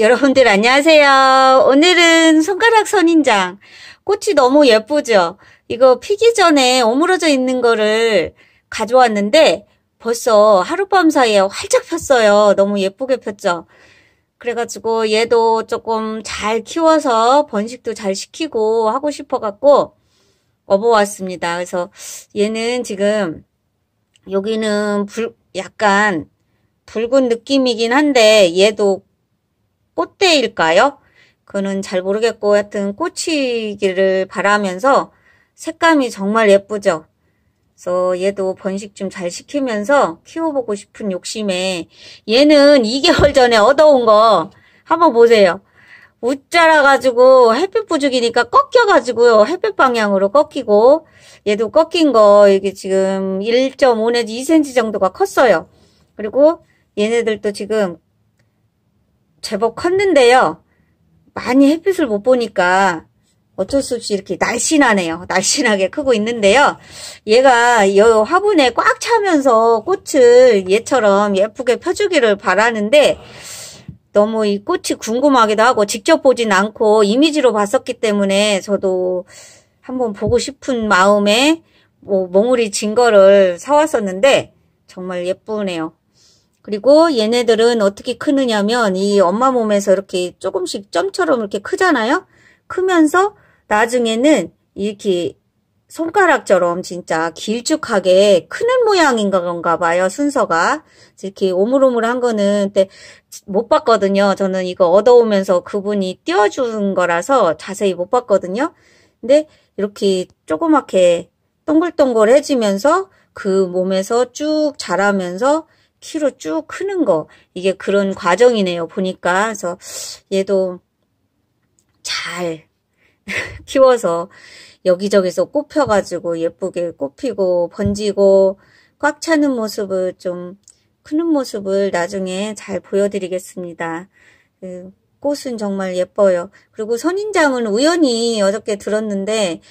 여러분들 안녕하세요. 오늘은 손가락 선인장. 꽃이 너무 예쁘죠? 이거 피기 전에 오므러져 있는 거를 가져왔는데 벌써 하룻밤 사이에 활짝 폈어요. 너무 예쁘게 폈죠? 그래가지고 얘도 조금 잘 키워서 번식도 잘 시키고 하고 싶어갖고 업어왔습니다. 그래서 얘는 지금 여기는 불, 약간 붉은 느낌이긴 한데 얘도 꽃대일까요? 그는 잘 모르겠고 하여튼 꽃이기를 바라면서 색감이 정말 예쁘죠. 그래서 얘도 번식 좀 잘 시키면서 키워보고 싶은 욕심에 얘는 2개월 전에 얻어온 거 한번 보세요. 웃자라가지고 햇빛 부족이니까 꺾여가지고요. 햇빛 방향으로 꺾이고 얘도 꺾인 거 이게 지금 1.5 내지 2cm 정도가 컸어요. 그리고 얘네들도 지금 제법 컸는데요. 많이 햇빛을 못 보니까 어쩔 수 없이 이렇게 날씬하네요. 날씬하게 크고 있는데요. 얘가 여 화분에 꽉 차면서 꽃을 얘처럼 예쁘게 펴주기를 바라는데 너무 이 꽃이 궁금하기도 하고 직접 보진 않고 이미지로 봤었기 때문에 저도 한번 보고 싶은 마음에 뭐 몽우리 진 거를 사왔었는데 정말 예쁘네요. 그리고 얘네들은 어떻게 크느냐면 이 엄마 몸에서 이렇게 조금씩 점처럼 이렇게 크잖아요. 크면서 나중에는 이렇게 손가락처럼 진짜 길쭉하게 크는 모양인 건가 봐요, 순서가. 이렇게 오물오물한 거는 못 봤거든요. 저는 이거 얻어오면서 그분이 띄워준 거라서 자세히 못 봤거든요. 근데 이렇게 조그맣게 동글동글해지면서 그 몸에서 쭉 자라면서 키로 쭉 크는 거 이게 그런 과정이네요 보니까 그래서 얘도 잘 키워서 여기저기서 꼽혀가지고 예쁘게 꼽히고 번지고 꽉 차는 모습을 좀 크는 모습을 나중에 잘 보여드리겠습니다. 그 꽃은 정말 예뻐요. 그리고 선인장은 우연히 어저께 들었는데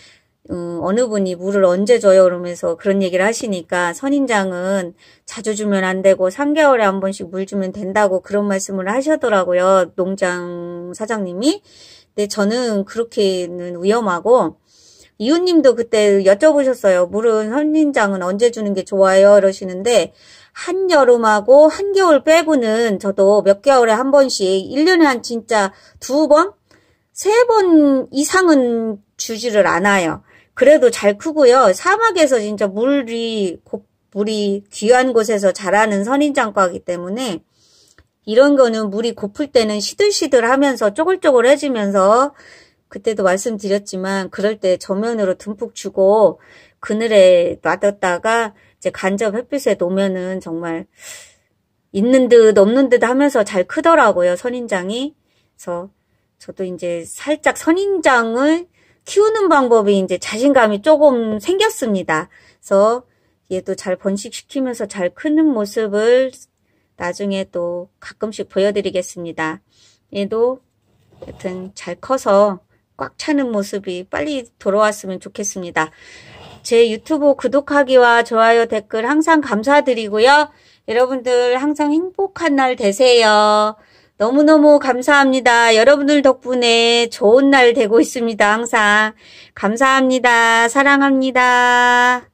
음, 어느 분이 물을 언제 줘요? 그러면서 그런 얘기를 하시니까 선인장은 자주 주면 안 되고 3개월에 한 번씩 물 주면 된다고 그런 말씀을 하시더라고요. 농장 사장님이. 근데 저는 그렇게는 위험하고 이웃님도 그때 여쭤보셨어요. 물은 선인장은 언제 주는 게 좋아요? 이러시는데 한여름하고 한겨울 빼고는 저도 몇 개월에 한 번씩 1년에 한 진짜 두 번? 세 번 이상은 주지를 않아요. 그래도 잘 크고요. 사막에서 진짜 물이 물이 귀한 곳에서 자라는 선인장과이기 때문에 이런 거는 물이 고플 때는 시들시들하면서 쪼글쪼글해지면서 그때도 말씀드렸지만 그럴 때 저면으로 듬뿍 주고 그늘에 놔뒀다가 이제 간접 햇빛에 놓으면은 정말 있는 듯 없는 듯 하면서 잘 크더라고요 선인장이 그래서 저도 이제 살짝 선인장을 키우는 방법이 이제 자신감이 조금 생겼습니다. 그래서 얘도 잘 번식시키면서 잘 크는 모습을 나중에 또 가끔씩 보여드리겠습니다. 얘도 여튼 잘 커서 꽉 차는 모습이 빨리 돌아왔으면 좋겠습니다. 제 유튜브 구독하기와 좋아요 댓글 항상 감사드리고요. 여러분들 항상 행복한 날 되세요. 너무너무 감사합니다. 여러분들 덕분에 좋은 날 되고 있습니다. 항상 감사합니다. 사랑합니다.